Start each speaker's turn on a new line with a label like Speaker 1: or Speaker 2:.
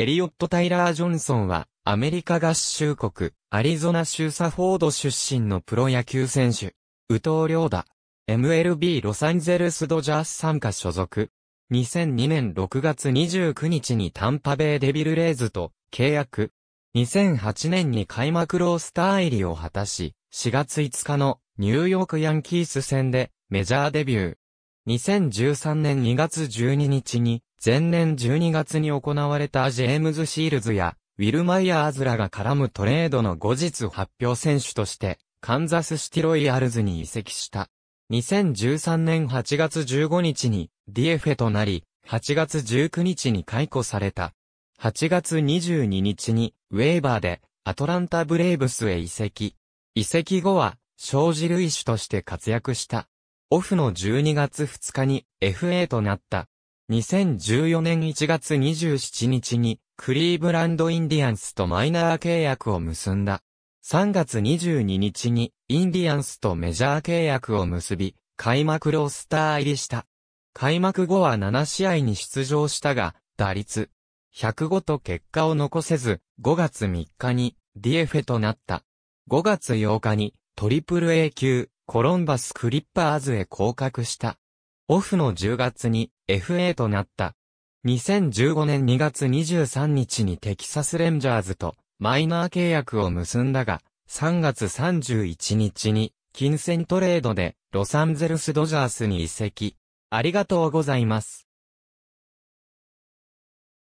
Speaker 1: エリオット・タイラ
Speaker 2: ー・ジョンソンは、アメリカ合衆国、アリゾナ州サフォード出身のプロ野球選手。宇藤良打。MLB ロサンゼルスドジャース参加所属。2002年6月29日にタンパベイデビルレイズと契約。2008年に開幕ロースター入りを果たし、4月5日のニューヨークヤンキース戦でメジャーデビュー。2013年2月12日に前年12月に行われたジェームズ・シールズや、ウィル・マイヤーズらが絡むトレードの後日発表選手として、カンザスシティロイヤルズに移籍した。2013年8月15日に、ディエフェとなり、8月19日に解雇された。8月22日に、ウェーバーで、アトランタ・ブレイブスへ移籍。移籍後は、小じ類種として活躍した。オフの12月2日に FA となった。2014年1月27日にクリーブランドインディアンスとマイナー契約を結んだ。3月22日にインディアンスとメジャー契約を結び、開幕ロースター入りした。開幕後は7試合に出場したが、打率105と結果を残せず、5月3日にディエフェとなった。5月8日にトリプル A 級コロンバスクリッパーズへ降格した。オフの10月に FA となった。2015年2月23日にテキサスレンジャーズとマイナー契約を結んだが、3月31日に金銭トレードでロサンゼルスドジャースに移籍。ありがとう
Speaker 1: ございます。